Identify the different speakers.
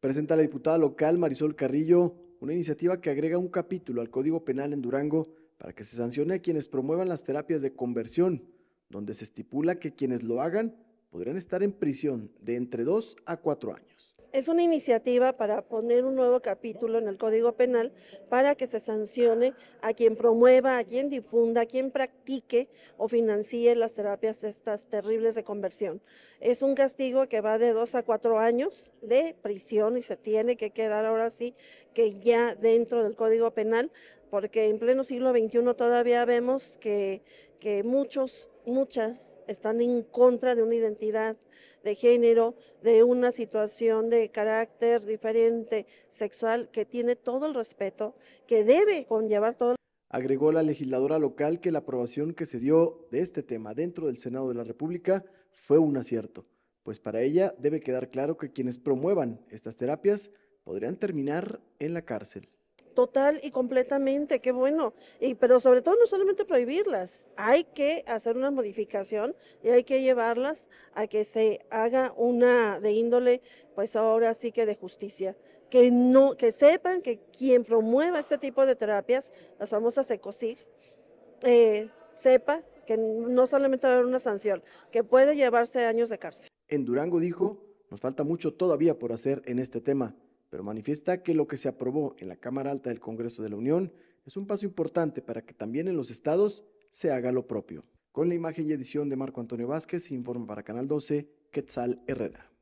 Speaker 1: Presenta la diputada local Marisol Carrillo una iniciativa que agrega un capítulo al Código Penal en Durango para que se sancione a quienes promuevan las terapias de conversión, donde se estipula que quienes lo hagan podrán estar en prisión de entre dos a cuatro años.
Speaker 2: Es una iniciativa para poner un nuevo capítulo en el Código Penal para que se sancione a quien promueva, a quien difunda, a quien practique o financie las terapias estas terribles de conversión. Es un castigo que va de dos a cuatro años de prisión y se tiene que quedar ahora sí que ya dentro del Código Penal, porque en pleno siglo XXI todavía vemos que, que muchos muchas están en contra de una identidad de género, de una situación de carácter diferente sexual que tiene todo el respeto, que debe conllevar
Speaker 1: todo. Agregó la legisladora local que la aprobación que se dio de este tema dentro del Senado de la República fue un acierto, pues para ella debe quedar claro que quienes promuevan estas terapias podrían terminar en la cárcel.
Speaker 2: Total y completamente, qué bueno. Y, pero sobre todo no solamente prohibirlas, hay que hacer una modificación y hay que llevarlas a que se haga una de índole, pues ahora sí que de justicia. Que, no, que sepan que quien promueva este tipo de terapias, las famosas ECOSIG, eh, sepa que no solamente va a haber una sanción, que puede llevarse años de cárcel.
Speaker 1: En Durango dijo, nos falta mucho todavía por hacer en este tema pero manifiesta que lo que se aprobó en la Cámara Alta del Congreso de la Unión es un paso importante para que también en los estados se haga lo propio. Con la imagen y edición de Marco Antonio Vázquez, informa para Canal 12, Quetzal Herrera.